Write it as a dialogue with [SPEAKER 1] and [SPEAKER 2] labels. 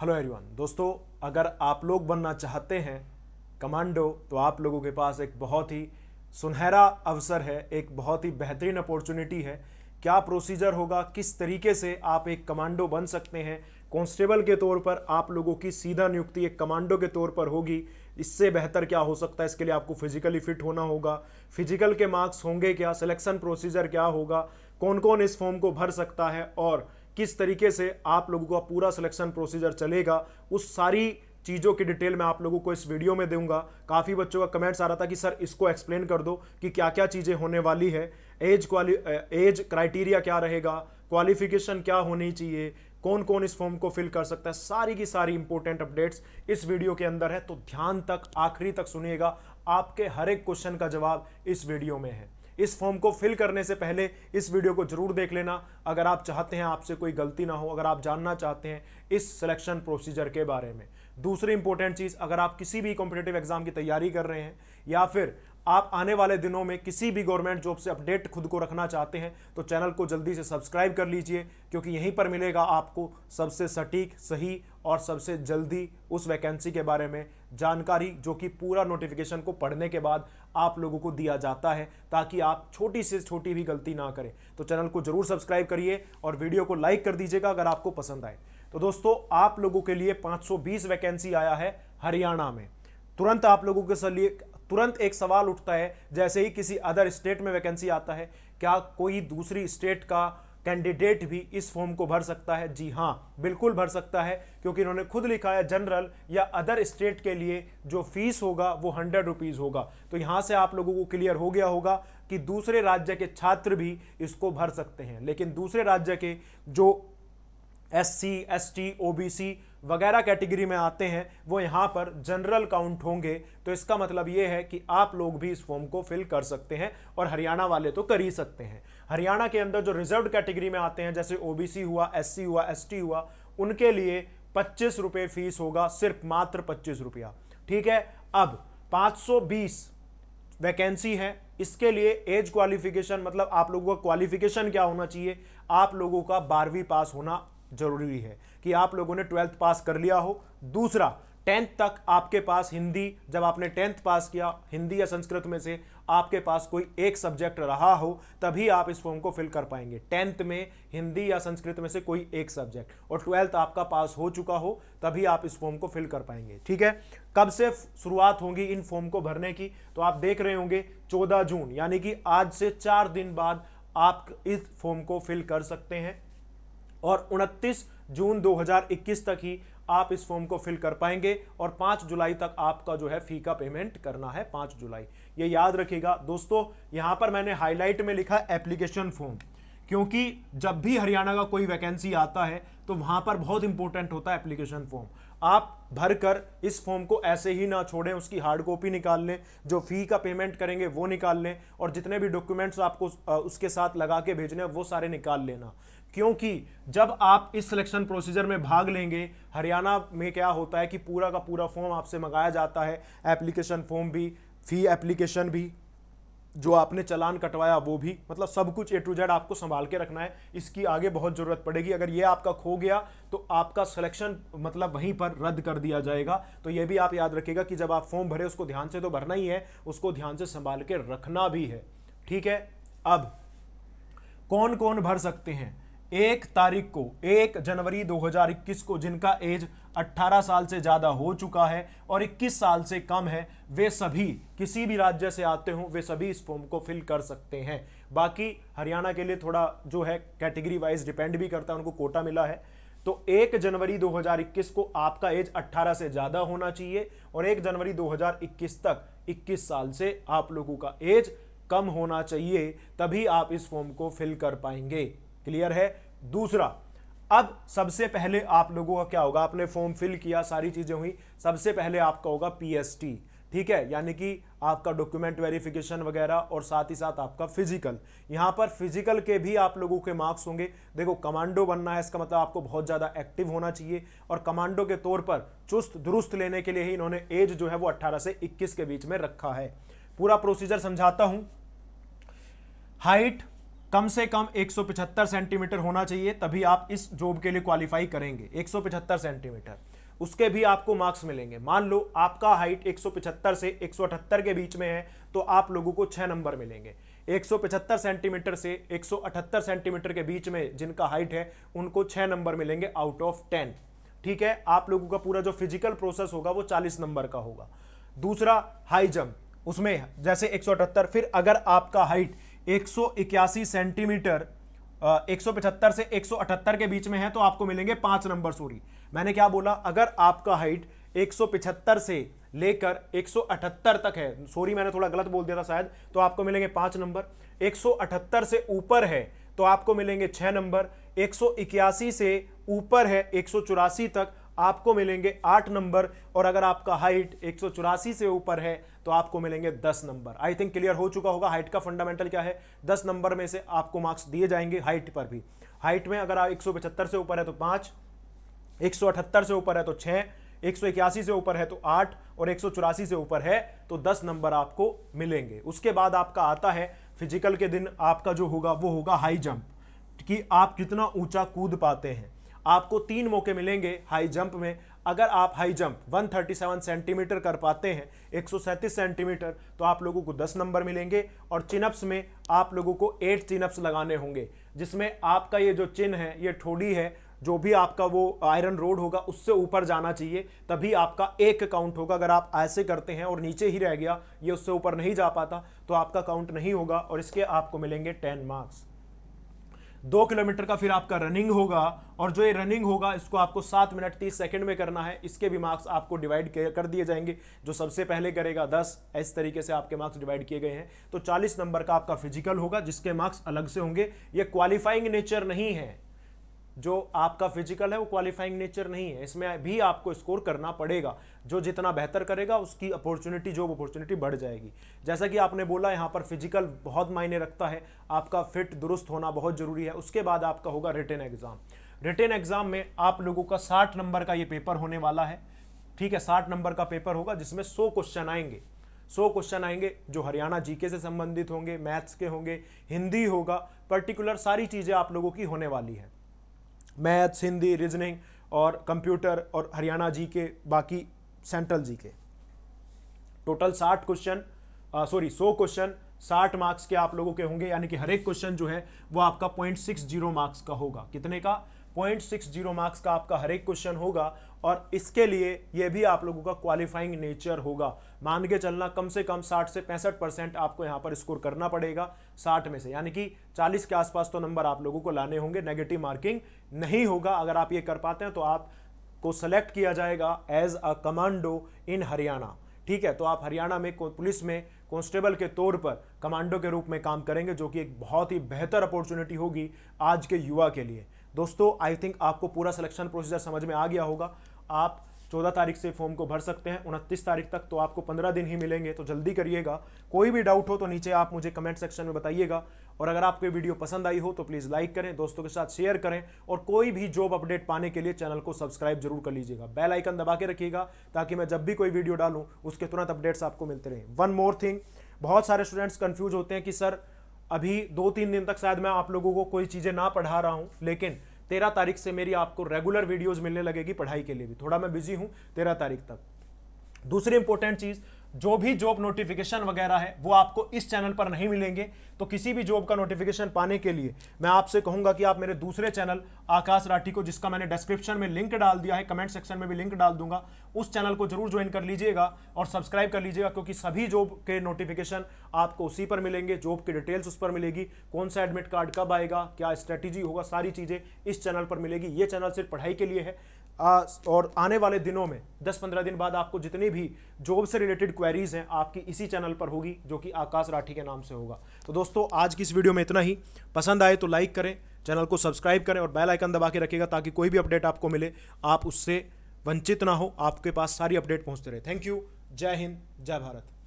[SPEAKER 1] hello everyone दोस्तों अगर आप लोग बनना चाहते हैं कमांडो तो आप लोगों के पास एक बहुत ही सुनहरा अवसर है एक बहुत ही बेहतरीन अपॉर्चुनिटी है क्या प्रोसीजर होगा किस तरीके से आप एक कमांडो बन सकते हैं कांस्टेबल के तौर पर आप लोगों की सीधा नियुक्ति एक कमांडो के तौर पर होगी इससे बेहतर क्या हो सकता है इसके लिए आपको फिजिकली फिट होना होगा फिजिकल के मार्क्स होंगे क्या सिलेक्शन प्रोसीजर क्या होगा कौन कौन इस फॉर्म को भर सकता है और किस तरीके से आप लोगों का पूरा सिलेक्शन प्रोसीजर चलेगा उस सारी चीज़ों की डिटेल मैं आप लोगों को इस वीडियो में दूंगा काफ़ी बच्चों का कमेंट्स आ रहा था कि सर इसको एक्सप्लेन कर दो कि क्या क्या चीज़ें होने वाली है एज क्वालि एज क्राइटेरिया क्या रहेगा क्वालिफिकेशन क्या होनी चाहिए कौन कौन इस फॉर्म को फिल कर सकता है सारी की सारी इंपॉर्टेंट अपडेट्स इस वीडियो के अंदर है तो ध्यान तक आखिरी तक सुनिएगा आपके हर एक क्वेश्चन का जवाब इस वीडियो में है इस फॉर्म को फिल करने से पहले इस वीडियो को जरूर देख लेना अगर आप चाहते हैं आपसे कोई गलती ना हो अगर आप जानना चाहते हैं इस सिलेक्शन प्रोसीजर के बारे में दूसरी इंपॉर्टेंट चीज़ अगर आप किसी भी कॉम्पिटेटिव एग्जाम की तैयारी कर रहे हैं या फिर आप आने वाले दिनों में किसी भी गवर्नमेंट जॉब से अपडेट खुद को रखना चाहते हैं तो चैनल को जल्दी से सब्सक्राइब कर लीजिए क्योंकि यहीं पर मिलेगा आपको सबसे सटीक सही और सबसे जल्दी उस वैकेंसी के बारे में जानकारी जो कि पूरा नोटिफिकेशन को पढ़ने के बाद आप लोगों को दिया जाता है ताकि आप छोटी से छोटी भी गलती ना करें तो चैनल को ज़रूर सब्सक्राइब करिए और वीडियो को लाइक कर दीजिएगा अगर आपको पसंद आए तो दोस्तों आप लोगों के लिए 520 वैकेंसी आया है हरियाणा में तुरंत आप लोगों के लिए तुरंत एक सवाल उठता है जैसे ही किसी अदर स्टेट में वैकेंसी आता है क्या कोई दूसरी स्टेट का कैंडिडेट भी इस फॉर्म को भर सकता है जी हाँ बिल्कुल भर सकता है क्योंकि इन्होंने खुद लिखा है जनरल या अदर स्टेट के लिए जो फीस होगा वो हंड्रेड रुपीज़ होगा तो यहाँ से आप लोगों को क्लियर हो गया होगा कि दूसरे राज्य के छात्र भी इसको भर सकते हैं लेकिन दूसरे राज्य के जो S C S T O B C वगैरह कैटेगरी में आते हैं वो यहाँ पर जनरल काउंट होंगे तो इसका मतलब ये है कि आप लोग भी इस फॉर्म को फिल कर सकते हैं और हरियाणा वाले तो कर ही सकते हैं हरियाणा के अंदर जो रिजर्व कैटेगरी में आते हैं जैसे ओ हुआ एस हुआ एस हुआ उनके लिए पच्चीस रुपये फीस होगा सिर्फ मात्र पच्चीस रुपया ठीक है अब 520 वैकेंसी है इसके लिए एज क्वालिफिकेशन मतलब आप लोगों का क्वालिफिकेशन क्या होना चाहिए आप लोगों का बारहवीं पास होना ज़रूरी है कि आप लोगों ने ट्वेल्थ पास कर लिया हो दूसरा टेंथ तक आपके पास हिंदी जब आपने टेंथ पास किया हिंदी या संस्कृत में से आपके पास कोई एक सब्जेक्ट रहा हो तभी आप इस फॉर्म को फिल कर पाएंगे टेंथ में हिंदी या संस्कृत में से कोई एक सब्जेक्ट और ट्वेल्थ आपका पास हो चुका हो तभी आप इस फॉर्म को फिल कर पाएंगे ठीक है कब से शुरुआत होगी इन फॉर्म को भरने की तो आप देख रहे होंगे चौदह जून यानी कि आज से चार दिन बाद आप इस फॉर्म को फिल कर सकते हैं और 29 जून 2021 तक ही आप इस फॉर्म को फिल कर पाएंगे और 5 जुलाई तक आपका जो है फी का पेमेंट करना है 5 जुलाई ये याद रखिएगा दोस्तों यहाँ पर मैंने हाईलाइट में लिखा एप्लीकेशन फॉर्म क्योंकि जब भी हरियाणा का कोई वैकेंसी आता है तो वहाँ पर बहुत इंपॉर्टेंट होता है एप्लीकेशन फॉर्म आप भर कर इस फॉर्म को ऐसे ही ना छोड़ें उसकी हार्ड कॉपी निकाल लें जो फ़ी का पेमेंट करेंगे वो निकाल लें और जितने भी डॉक्यूमेंट्स आपको उसके साथ लगा के भेजने हैं वो सारे निकाल लेना क्योंकि जब आप इस सिलेक्शन प्रोसीजर में भाग लेंगे हरियाणा में क्या होता है कि पूरा का पूरा फॉर्म आपसे मंगाया जाता है एप्लीकेशन फॉर्म भी फी एप्लीकेशन भी जो आपने चलान कटवाया वो भी मतलब सब कुछ ए टू जेड आपको संभाल के रखना है इसकी आगे बहुत ज़रूरत पड़ेगी अगर ये आपका खो गया तो आपका सिलेक्शन मतलब वहीं पर रद्द कर दिया जाएगा तो ये भी आप याद रखिएगा कि जब आप फॉर्म भरे उसको ध्यान से तो भरना ही है उसको ध्यान से संभाल के रखना भी है ठीक है अब कौन कौन भर सकते हैं एक तारीख को एक जनवरी 2021 को जिनका एज 18 साल से ज़्यादा हो चुका है और 21 साल से कम है वे सभी किसी भी राज्य से आते हों वे सभी इस फॉर्म को फिल कर सकते हैं बाकी हरियाणा के लिए थोड़ा जो है कैटेगरी वाइज डिपेंड भी करता है उनको कोटा मिला है तो एक जनवरी 2021 को आपका एज 18 से ज़्यादा होना चाहिए और एक जनवरी 2021 तक 21 साल से आप लोगों का एज कम होना चाहिए तभी आप इस फॉर्म को फिल कर पाएंगे क्लियर है दूसरा अब सबसे पहले आप लोगों का क्या होगा आपने फॉर्म फिल किया सारी चीज़ें हुई सबसे पहले आपका होगा पीएसटी ठीक है यानी कि आपका डॉक्यूमेंट वेरिफिकेशन वगैरह और साथ ही साथ आपका फिजिकल यहाँ पर फिजिकल के भी आप लोगों के मार्क्स होंगे देखो कमांडो बनना है इसका मतलब आपको बहुत ज़्यादा एक्टिव होना चाहिए और कमांडो के तौर पर चुस्त दुरुस्त लेने के लिए ही इन्होंने एज जो है वो 18 से 21 के बीच में रखा है पूरा प्रोसीजर समझाता हूँ हाइट कम से कम 175 सेंटीमीटर होना चाहिए तभी आप इस जॉब के लिए क्वालिफाई करेंगे 175 सेंटीमीटर उसके भी आपको मार्क्स मिलेंगे मान लो आपका हाइट 175 से 178 के बीच में है तो आप लोगों को छह नंबर मिलेंगे 175 सेंटीमीटर से 178 सेंटीमीटर के बीच में जिनका हाइट है उनको छह नंबर मिलेंगे आउट ऑफ टेन ठीक है आप लोगों का पूरा जो फिजिकल प्रोसेस होगा वो चालीस नंबर का होगा दूसरा हाई जम्प उसमें जैसे एक फिर अगर आपका हाइट 181 सेंटीमीटर एक से 178 के बीच में है तो आपको मिलेंगे पांच नंबर सॉरी मैंने क्या बोला अगर आपका हाइट 175 से लेकर 178 तक है सॉरी मैंने थोड़ा गलत बोल दिया था शायद तो आपको मिलेंगे पांच नंबर 178 से ऊपर है तो आपको मिलेंगे छह नंबर एक से ऊपर है एक तक आपको मिलेंगे आठ नंबर और अगर आपका हाइट एक से ऊपर है तो आपको मिलेंगे दस नंबर आई थिंक क्लियर हो चुका होगा हाइट का फंडामेंटल क्या है दस नंबर में से आपको मार्क्स दिए जाएंगे हाइट पर भी हाइट में अगर आप एक से ऊपर है तो पाँच एक से ऊपर है तो छः एक से ऊपर है तो आठ और एक से ऊपर है तो दस नंबर आपको मिलेंगे उसके बाद आपका आता है फिजिकल के दिन आपका जो होगा वो होगा हाई जंप कि आप कितना ऊंचा कूद पाते हैं आपको तीन मौके मिलेंगे हाई जंप में अगर आप हाई जंप 137 सेंटीमीटर कर पाते हैं 137 सेंटीमीटर तो आप लोगों को 10 नंबर मिलेंगे और चिनअप्स में आप लोगों को 8 चिनअप्स लगाने होंगे जिसमें आपका ये जो चिन्ह है ये ठोड़ी है जो भी आपका वो आयरन रोड होगा उससे ऊपर जाना चाहिए तभी आपका एक काउंट होगा अगर आप ऐसे करते हैं और नीचे ही रह गया ये उससे ऊपर नहीं जा पाता तो आपका काउंट नहीं होगा और इसके आपको मिलेंगे टेन मार्क्स दो किलोमीटर का फिर आपका रनिंग होगा और जो ये रनिंग होगा इसको आपको सात मिनट तीस सेकंड में करना है इसके भी मार्क्स आपको डिवाइड कर दिए जाएंगे जो सबसे पहले करेगा दस इस तरीके से आपके मार्क्स डिवाइड किए गए हैं तो चालीस नंबर का आपका फिजिकल होगा जिसके मार्क्स अलग से होंगे ये क्वालिफाइंग नेचर नहीं है जो आपका फिजिकल है वो क्वालिफाइंग नेचर नहीं है इसमें भी आपको स्कोर करना पड़ेगा जो जितना बेहतर करेगा उसकी अपॉर्चुनिटी जॉब अपॉर्चुनिटी बढ़ जाएगी जैसा कि आपने बोला यहाँ पर फिजिकल बहुत मायने रखता है आपका फिट दुरुस्त होना बहुत ज़रूरी है उसके बाद आपका होगा रिटर्न एग्ज़ाम रिटर्न एग्ज़ाम में आप लोगों का साठ नंबर का ये पेपर होने वाला है ठीक है साठ नंबर का पेपर होगा जिसमें सौ क्वेश्चन आएंगे सौ क्वेश्चन आएंगे जो हरियाणा जीके से संबंधित होंगे मैथ्स के होंगे हिंदी होगा पर्टिकुलर सारी चीज़ें आप लोगों की होने वाली है मैथ्स हिंदी रीजनिंग और कंप्यूटर और हरियाणा जी के बाकी सेंट्रल जी के टोटल साठ क्वेश्चन सॉरी सौ क्वेश्चन साठ मार्क्स के आप लोगों के होंगे यानी कि हर एक क्वेश्चन जो है वो आपका पॉइंट सिक्स जीरो मार्क्स का होगा कितने का पॉइंट सिक्स जीरो मार्क्स का आपका हर एक क्वेश्चन होगा और इसके लिए यह भी आप लोगों का क्वालिफाइंग नेचर होगा मान के चलना कम से कम 60 से पैंसठ परसेंट आपको यहाँ पर स्कोर करना पड़ेगा 60 में से यानी कि 40 के आसपास तो नंबर आप लोगों को लाने होंगे नेगेटिव मार्किंग नहीं होगा अगर आप ये कर पाते हैं तो आप को सेलेक्ट किया जाएगा as a commando in Haryana ठीक है तो आप हरियाणा में पुलिस में कांस्टेबल के तौर पर कमांडो के रूप में काम करेंगे जो कि एक बहुत ही बेहतर अपॉर्चुनिटी होगी आज के युवा के लिए दोस्तों आई थिंक आपको पूरा सिलेक्शन प्रोसीजर समझ में आ गया होगा आप चौदह तारीख से फॉर्म को भर सकते हैं उनतीस तारीख तक तो आपको पंद्रह दिन ही मिलेंगे तो जल्दी करिएगा कोई भी डाउट हो तो नीचे आप मुझे कमेंट सेक्शन में बताइएगा और अगर आपको ये वीडियो पसंद आई हो तो प्लीज़ लाइक करें दोस्तों के साथ शेयर करें और कोई भी जॉब अपडेट पाने के लिए चैनल को सब्सक्राइब जरूर कर लीजिएगा बेल आइकन दबा के रखिएगा ताकि मैं जब भी कोई वीडियो डालूँ उसके तुरंत अपडेट्स आपको मिलते रहें वन मोर थिंग बहुत सारे स्टूडेंट्स कन्फ्यूज होते हैं कि सर अभी दो तीन दिन तक शायद मैं आप लोगों को कोई चीज़ें ना पढ़ा रहा हूँ लेकिन तेरह तारीख से मेरी आपको रेगुलर वीडियोज मिलने लगेगी पढ़ाई के लिए भी थोड़ा मैं बिजी हूँ तेरह तारीख तक दूसरी इंपॉर्टेंट चीज़ जो भी जॉब नोटिफिकेशन वगैरह है वो आपको इस चैनल पर नहीं मिलेंगे तो किसी भी जॉब का नोटिफिकेशन पाने के लिए मैं आपसे कहूंगा कि आप मेरे दूसरे चैनल आकाश राठी को जिसका मैंने डिस्क्रिप्शन में लिंक डाल दिया है कमेंट सेक्शन में भी लिंक डाल दूंगा उस चैनल को जरूर ज्वाइन कर लीजिएगा और सब्सक्राइब कर लीजिएगा क्योंकि सभी जॉब के नोटिफिकेशन आपको उसी पर मिलेंगे जॉब की डिटेल्स उस पर मिलेगी कौन सा एडमिट कार्ड कब आएगा क्या स्ट्रैटेजी होगा सारी चीज़ें इस चैनल पर मिलेगी ये चैनल सिर्फ पढ़ाई के लिए है आ, और आने वाले दिनों में 10-15 दिन बाद आपको जितनी भी जॉब से रिलेटेड क्वेरीज हैं आपकी इसी चैनल पर होगी जो कि आकाश राठी के नाम से होगा तो दोस्तों आज की इस वीडियो में इतना ही पसंद आए तो लाइक करें चैनल को सब्सक्राइब करें और बेल आइकन दबा के रखिएगा ताकि कोई भी अपडेट आपको मिले आप उससे वंचित ना हो आपके पास सारी अपडेट पहुँचते रहे थैंक यू जय हिंद जय भारत